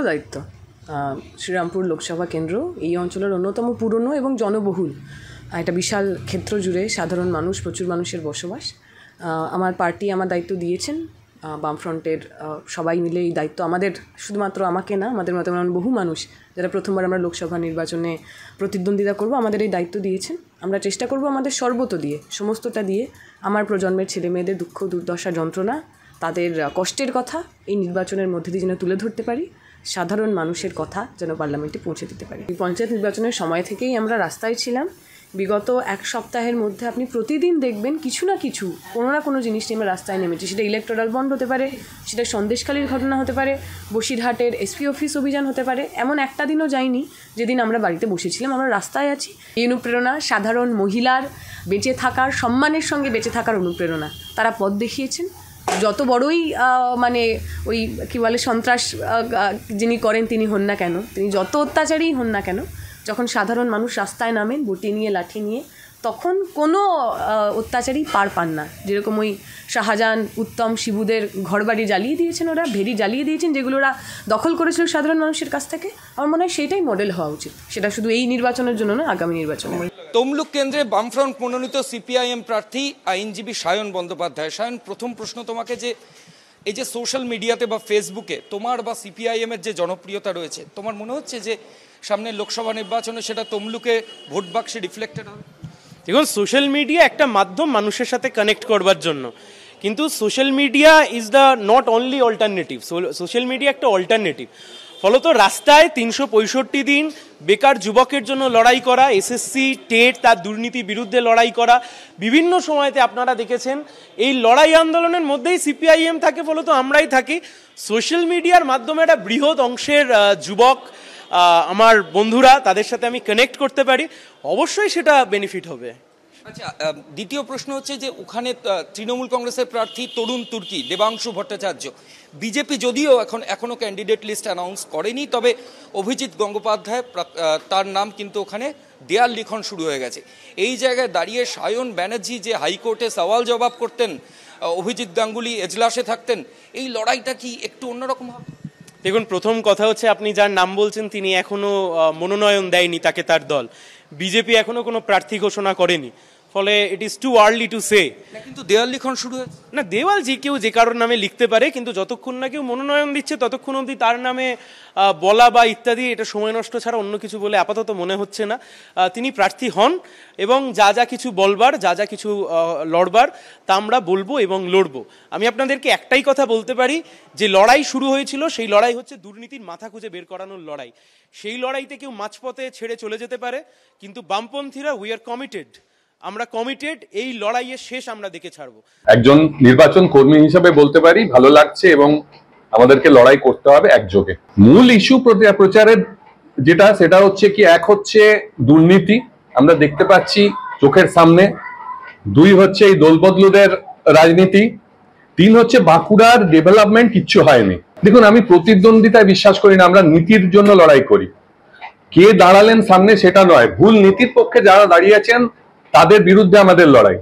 বড় দায়িত্ব শ্রীরামপুর লোকসভা কেন্দ্র এই অঞ্চলের অন্যতম পুরনো এবং জনবহুল একটা বিশাল ক্ষেত্র জুড়ে সাধারণ মানুষ প্রচুর মানুষের বসবাস আমার পার্টি আমার দায়িত্ব দিয়েছেন বামফ্রন্টের সবাই মিলে এই দায়িত্ব আমাদের শুধুমাত্র আমাকে না আমাদের মতো এমন বহু মানুষ যারা প্রথমবার আমরা লোকসভা নির্বাচনে প্রতিদ্বন্দ্বিতা করব আমাদের এই দায়িত্ব দিয়েছেন আমরা চেষ্টা করব আমাদের সর্বত দিয়ে সমস্তটা দিয়ে আমার প্রজন্মের ছেলে মেয়েদের দুঃখ দুর্দশা যন্ত্রণা তাদের কষ্টের কথা এই নির্বাচনের মধ্যে দিয়ে যেন তুলে ধরতে পারি সাধারণ মানুষের কথা যেন পার্লামেন্টে পৌঁছে দিতে পারে পঞ্চায়েত নির্বাচনের সময় থেকেই আমরা রাস্তায় ছিলাম বিগত এক সপ্তাহের মধ্যে আপনি প্রতিদিন দেখবেন কিছু না কিছু কোনো না কোনো জিনিস নিয়ে রাস্তায় নেমেছি সেটা ইলেকট্রাল বন্ড হতে পারে সেটা সন্দেশকালীর ঘটনা হতে পারে বসিরহাটের এসপি অফিস অভিযান হতে পারে এমন একটা দিনও যায়নি যেদিন আমরা বাড়িতে বসেছিলাম আমরা রাস্তায় আছি এই অনুপ্রেরণা সাধারণ মহিলার বেঁচে থাকার সম্মানের সঙ্গে বেঁচে থাকার অনুপ্রেরণা তারা পথ দেখিয়েছেন যত বড়ই মানে ওই কী বলে সন্ত্রাস যিনি করেন তিনি হন না কেন তিনি যত অত্যাচারী হন না কেন যখন সাধারণ মানুষ রাস্তায় নামেন বটি নিয়ে লাঠি নিয়ে তখন কোনো অত্যাচারই পার পান না যেরকম ওই শাহজাহান উত্তম শিবুদের ঘরবাড়ি জ্বালিয়ে দিয়েছেন ওরা ভেরি জ্বালিয়ে দিয়েছেন যেগুলো ওরা দখল করেছিল সাধারণ মানুষের কাছ থেকে আমার মনে হয় সেটাই মডেল হওয়া উচিত সেটা শুধু এই নির্বাচনের জন্য না আগামী নির্বাচনে তমলুক কেন্দ্রে বামফ্রন্ট মনোনীত সিপিআইএম প্রার্থী আইনজীবী সায়ন বন্দ্যোপাধ্যায় সায়ন প্রথম প্রশ্ন তোমাকে যে এই যে সোশ্যাল মিডিয়াতে বা ফেসবুকে তোমার বা সিপিআইএম এর যে জনপ্রিয়তা রয়েছে তোমার মনে হচ্ছে যে সামনে লোকসভা নির্বাচনে সেটা তমলুকে ভোট বাক্সে রিফ্লেক্টেড হবে দেখুন সোশ্যাল মিডিয়া একটা মাধ্যম মানুষের সাথে কানেক্ট করবার জন্য কিন্তু social media is the not only alternative social media একটা অল্টারনেটিভ ফলত রাস্তায় তিনশো দিন বেকার যুবকের জন্য লড়াই করা এসএসসি টেট তার দুর্নীতি বিরুদ্ধে লড়াই করা বিভিন্ন সময়তে আপনারা দেখেছেন এই লড়াই আন্দোলনের মধ্যেই সিপিআইএম থাকে ফলত আমরাই থাকি সোশ্যাল মিডিয়ার মাধ্যমে একটা বৃহৎ অংশের যুবক আমার বন্ধুরা তাদের সাথে আমি কানেক্ট করতে পারি অবশ্যই সেটা বেনিফিট হবে আচ্ছা দ্বিতীয় প্রশ্ন হচ্ছে যে ওখানে তৃণমূল কংগ্রেসের প্রার্থী তরুণ তুর্কি দেবাংশু ভট্টাচার্য বিজেপি যদিও এখন এখনও ক্যান্ডিডেট লিস্ট অ্যানাউন্স করেনি তবে অভিজিৎ গঙ্গোপাধ্যায় তার নাম কিন্তু ওখানে দেয়াল লিখন শুরু হয়ে গেছে এই জায়গায় দাঁড়িয়ে সায়ন ব্যানার্জি যে হাইকোর্টে সওয়াল জবাব করতেন অভিজিৎ গাঙ্গুলি এজলাসে থাকতেন এই লড়াইটা কি একটু অন্যরকম হবে দেখুন প্রথম কথা হচ্ছে আপনি যার নাম বলছেন তিনি এখনও মনোনয়ন দেয়নি তাকে তার দল বিজেপি এখনও কোনো প্রার্থী ঘোষণা করেনি ফলে it is too early to say কিন্তু দেওয়াল লিখন শুরু হয়েছে না দেওয়াল যে কেউ যে কারোর নামে লিখতে পারে কিন্তু যতক্ষণ না কেউ মনোনয়ন দিচ্ছে ততক্ষণ অবধি তার নামে বলা বা ইত্যাদি এটা সময় নষ্ট ছাড়া অন্য কিছু বলে আপাতত মনে হচ্ছে না তিনি প্রার্থী হন এবং যা যা কিছু বলবার যা যা কিছু লড়বার তা আমরা বলবো এবং লড়বো আমি আপনাদেরকে একটাই কথা বলতে পারি যে লড়াই শুরু হয়েছিল সেই লড়াই হচ্ছে দুর্নীতির মাথা খুঁজে বের করানোর লড়াই সেই লড়াইতে কেউ মাঝপথে ছেড়ে চলে যেতে পারে কিন্তু বামপন্থীরা উই আর কমিটেড আমরা কমিটেড এই লড়াইয়ের শেষ আমরা দেখে ছাড়ব একজন নির্বাচন কর্মী হিসেবে বলতে পারি ভালো লাগছে এবং আমাদেরকে লড়াই করতে হবে একযোগে মূল ইস্যু প্রচারের যেটা সেটা হচ্ছে কি এক হচ্ছে দুর্নীতি আমরা দেখতে পাচ্ছি চোখের সামনে দুই হচ্ছে এই দোলবদলুদের রাজনীতি তিন হচ্ছে বাঁকুড়ার ডেভেলপমেন্ট কিচ্ছু হয়নি দেখুন আমি প্রতিদ্বন্দ্বিতায় বিশ্বাস করি না আমরা নীতির জন্য লড়াই করি কে দাঁড়ালেন সামনে সেটা নয় ভুল নীতির পক্ষে যারা দাঁড়িয়েছেন তাদের বিরুদ্ধে আমাদের লড়াই